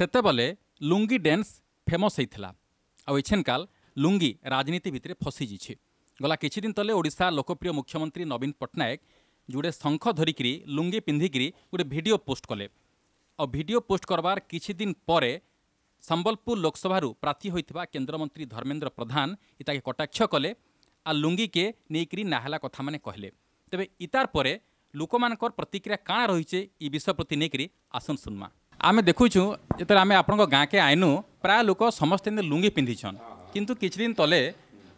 ସେତେବେଳେ lungi dance famous ହେଇଥିଲା ଆଉ ଇଛେନକାଲ ଲୁଙ୍ଗି ରାଜନୀତି ଭିତରେ ଫସିଯାଇଛି ଗଲା କିଛି ଦିନ ତଳେ ଓଡ଼ିଶା ଲୋକପ୍ରିୟ ମୁଖ୍ୟମନ୍ତ୍ରୀ ନବୀନ ପଟ୍ଟନାୟକ ଯୋଡ଼େ ଶଙ୍ଖ ଧରିକିରି ଲୁଙ୍ଗି ପିନ୍ଧିକିରି ଗୋଟେ ଭିଡ଼ିଓ ପୋଷ୍ଟ କଲେ ଆଉ ଭିଡ଼ିଓ ପୋଷ୍ଟ କରବାର କିଛି ଦିନ ପରେ ସମ୍ବଲପୁର ଲୋକସଭାରୁ ପ୍ରାର୍ଥୀ ହୋଇଥିବା କେନ୍ଦ୍ରମନ୍ତ୍ରୀ ଧର୍ମେନ୍ଦ୍ର ପ୍ରଧାନ ଇତାକେ କଟାକ୍ଷ କଲେ ଆଉ ଲୁଙ୍ଗିକେ ନେଇକିରି ନାହେଲା କଥାମାନେ କହିଲେ ତେବେ ଇତାର ପରେ ଲୋକମାନଙ୍କର ପ୍ରତିକ୍ରିୟା କାଣା ରହିଛେ ଇ ବିଷୟ ପ୍ରତି ନେଇକିରି ଆସନ୍ ଶୁନ୍ମା आम देखु जो आम आप गाँ के आईनू प्राय लोक समस्ते लुंगी पिंधिछन किंतु किद तले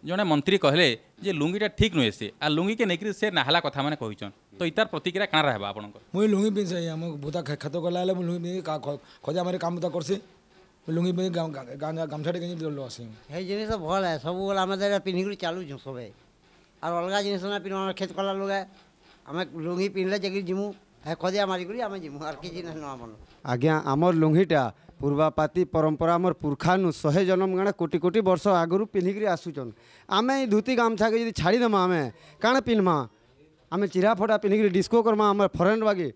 जड़े मंत्री कहले जे लुंगीटा ठीक नुहे से आ लुंगी के लेकर से नाहला कथा मैंने कहन तो इतार प्रतिक्रिया कण रहा आपन मुझे लुंगी पिंधे आम भूता खेत गला लुंगी खजा मारे काम तो करसी লুঙ্গি পিন্ধি গামছাটি কিনি লৈ আছে সেই জিনিস ভাল হয় সব আমাদের পিন্ধি করে চালুছু সবে আর অলগা জিনিস না পিন্ধ ক্ষেত কলা লোক খদিয়া মারিকি আমি যিমু আর কি জিনিস ন আমার আজ্ঞা আমার লুঙ্গিটা পূর্বাপাতি পরম্পরা আমার পুরখানু শহে জনম গানে কোটি কোটি বর্ষ আগরু পিঁধিকি আসুছন আমি এই ধুতি গামছাকে যদি ছাড়িদেমা আমি কাণ পিনমা আমি চিরা ফটা পিঁধিকি ডিস্কো করমা আমার ফরেন বাগে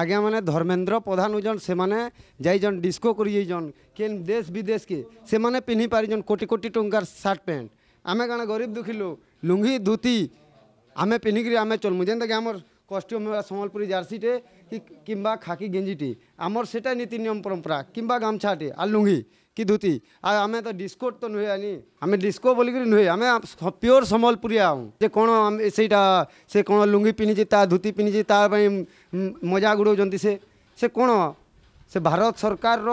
আজ্ঞা মানে ধর্মেন্দ্র প্রধান হইজন সেমানে যাইজন ডিস্কো করি যাইজন কেন দেশ বিদেশকে সেমানে পিঁধি পারিজন কোটি কোটি টঙ্কার শার্ট প্যান্ট আমি কাণ গরিব দুঃখী লোক লুঙ্গি ধুতি আমি পিঁধিকি আমি চলমু যেনটাকি আমার কষ্ট্যুম বা সম্বলপুরী জার্সিটে কি কিংবা খাকি গেঞ্জিটি আমার সেটা নীতি নিয়ম পরম্পরা কিংবা গামছাটে আর লুঙ্গি কি ধুতি আর আমি তো ডিসকো তো নুহে আনি আমি ডিসকো বলিকি নুহে আমি পিওর সম্বলপুরী আউ যে কোণ সেইটা সে কোণ লুঙ্গি পিঁধিছি তা ধুতি পিঁধিছি তার মজা উড়াউছেন সে সে কোণ সে ভারত সরকারর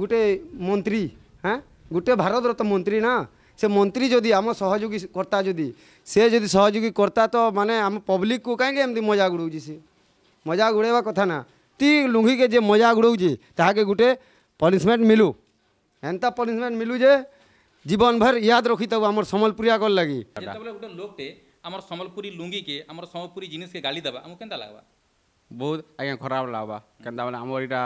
গোটে মন্ত্রী হ্যাঁ গোটে ভারতর তো মন্ত্রী না से मंत्री जदि आम सहयोगी करता जदि से जदि सहयोगी करता तो माने पब्लिक को कहीं मजा मजाक उड़ाऊ से मजाक उड़ेबा कथा ना ती लुंगी के जे मजाक उड़ाऊ ताके गुटे पनीशमेंट मिलू एनता पनीशमेंट मिलू जे जीवन भर याद रखी था आम समबलपुरिया लगी गोटे लोकटे आम समबलपुरी लुंगी के आम समबलपुरी जिनके गाली देवा आमको कैंता लगवा ବହୁତ ଆଜ୍ଞା ଖରାପ ଲାଗ୍ବା କେନ୍ତା ବେଲେ ଆମର ଇଟା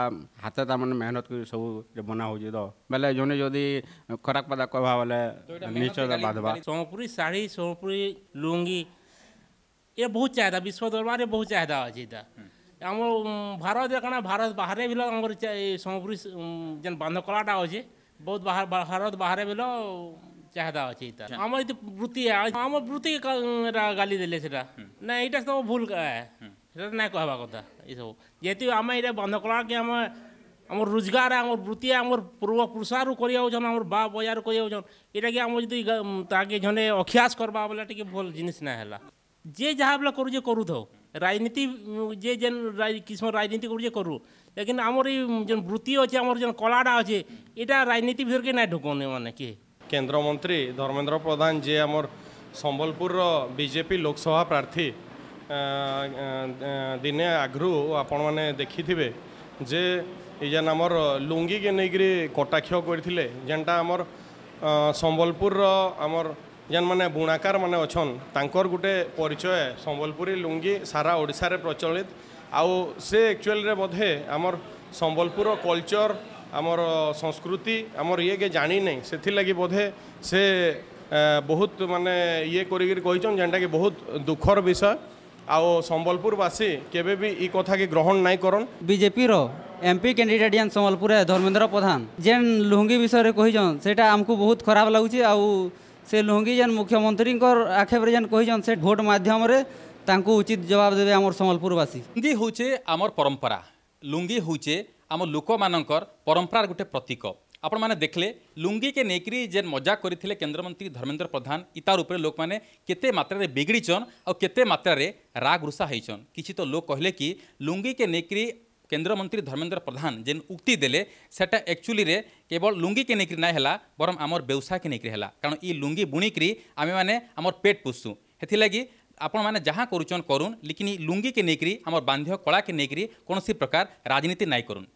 ହାତେ ତାମାନେ ମେହନତ କରି ସବୁ ବନା ହଉଛେ ତ ବେଲେ ଜଣେ ଯଦି ଖରାପ ପଦା କହବା ବେଲେ ନିଶ୍ଚୟ ବାଧ୍ବା ସମ୍ବଲପୁରୀ ଶାଢ଼ୀ ସମ୍ବଲପୁରୀ ଲୁଙ୍ଗି ଏ ବହୁତ ଚାହିଦା ବିଶ୍ୱ ଦରବାରରେ ବହୁତ ଚାହିଦା ଅଛି ଇଟା ଆମ ଭାରତରେ କାଣା ଭାରତ ବାହାରେ ବି ଆମର ସମ୍ବଲପୁରୀ ଯେନ୍ ବାନ୍ଧକଳାଟା ଅଛେ ବହୁତ ଭାରତ ବାହାରେ ବି ଚାହିଦା ଅଛି ଇଟା ଆମର ଏଠି ବୃତ୍ତି ଆମ ବୃତ୍ତି ଗାଲି ଦେଲେ ସେଟା ନା ଏଇଟା ତ ଭୁଲ সেটা তো নাই কহবা কথা এইসব যেহেতু আমি এটা বন্ধ কি আমার আমার রোজগার আমার বৃত্তি আমার পূর্বপুরুষারু করে আউছন আমার বা বজার করে এটা কি আমার যদি তাকে জনে অখিয়াস করবা বলে টিকে ভুল জিনিস না হেলা যে যাহা বলে করুছে করু থাও রাজনীতি যে যে কিসম রাজনীতি করুছে করু লেকিন আমার এই যে বৃত্তি আছে আমার যে কলাটা আছে এটা রাজনীতি ভিতরকে না ঢুকনি মানে কি কেন্দ্রমন্ত্রী ধর্মেন্দ্র প্রধান যে আমার সম্বলপুর বিজেপি লোকসভা প্রার্থী ଦିନେ ଆଗରୁ ଆପଣମାନେ ଦେଖିଥିବେ ଯେ ଏଇ ଯେନ୍ ଆମର ଲୁଙ୍ଗିକେ ନେଇକରି କଟାକ୍ଷ କରିଥିଲେ ଯେନ୍ଟା ଆମର ସମ୍ବଲପୁରର ଆମର ଯେନ୍ମାନେ ବୁଣାକାରମାନେ ଅଛନ୍ ତାଙ୍କର ଗୋଟେ ପରିଚୟ ସମ୍ବଲପୁରୀ ଲୁଙ୍ଗି ସାରା ଓଡ଼ିଶାରେ ପ୍ରଚଳିତ ଆଉ ସେ ଆକ୍ଚୁଆଲିରେ ବୋଧେ ଆମର ସମ୍ବଲପୁର କଲଚର ଆମର ସଂସ୍କୃତି ଆମର ଇଏକେ ଜାଣିନାହିଁ ସେଥିଲାଗି ବୋଧେ ସେ ବହୁତ ମାନେ ଇଏ କରିକିରି କହିଛନ୍ତି ଯେନ୍ଟାକି ବହୁତ ଦୁଃଖର ବିଷୟ আও সম্বলপুর ଆଉ ସମ୍ବଲପୁରବାସୀ କେବେ ବି ଇ গ্রহণ নাই করন বিজেপি ବିଜେପିର এমপি ক্যান্ডিডেট ইয়ান সম্বলপুরে ধর্মেন্দ্র প্রধান যেন লুহঙ্গি বিষয়ে কহিছন সেটা আমকু বহুত খারাপ লাগুছে আও সে লুহঙ্গি যেন মুখ্যমন্ত্রী আক্ষেপে যেন কহিছন সে ভোট মাধ্যমে তাঙ্কু উচিত জবাব দেবে আমার সম্বলপুরবাসী লুঙ্গি হচ্ছে আমার পরম্পরা লুঙ্গি হচ্ছে আমার লোকমানকর পরম্পরার গোটে প্রতীক ଆପଣମାନେ ଦେଖିଲେ ଲୁଙ୍ଗି କେ ନେଇକରି ଯେନ୍ ମଜାକ କରିଥିଲେ କେନ୍ଦ୍ରମନ୍ତ୍ରୀ ଧର୍ମେନ୍ଦ୍ର ପ୍ରଧାନ ଇତାର ଉପରେ ଲୋକମାନେ କେତେ ମାତ୍ରାରେ ବିଗିଡ଼ିଛନ୍ ଆଉ କେତେ ମାତ୍ରାରେ ରାଗ ରୁଷା ହେଇଛନ୍ କିଛି ତ ଲୋକ କହିଲେ କି ଲୁଙ୍ଗି କେ ନେଇକରି କେନ୍ଦ୍ରମନ୍ତ୍ରୀ ଧର୍ମେନ୍ଦ୍ର ପ୍ରଧାନ ଯେନ୍ ଉକ୍ତି ଦେଲେ ସେଟା ଆକ୍ଚୁଆଲିରେ କେବଳ ଲୁଙ୍ଗିକେ ନେଇକରି ନାଇଁ ହେଲା ବରଂ ଆମର ବ୍ୟବସାୟକେ ନେଇକରି ହେଲା କାରଣ ଇ ଲୁଙ୍ଗି ବୁଣିକରି ଆମେମାନେ ଆମର ପେଟ ପୋଷୁ ସେଥିଲାଗି ଆପଣମାନେ ଯାହା କରୁଛନ୍ କରୁନ୍ ଲେକିନ୍ ଇ ଲୁଙ୍ଗିକେ ନେଇକରି ଆମର ବାନ୍ଧ୍ୟ କଳାକେ ନେଇକରି କୌଣସି ପ୍ରକାର ରାଜନୀତି ନାଇଁ କରୁନ୍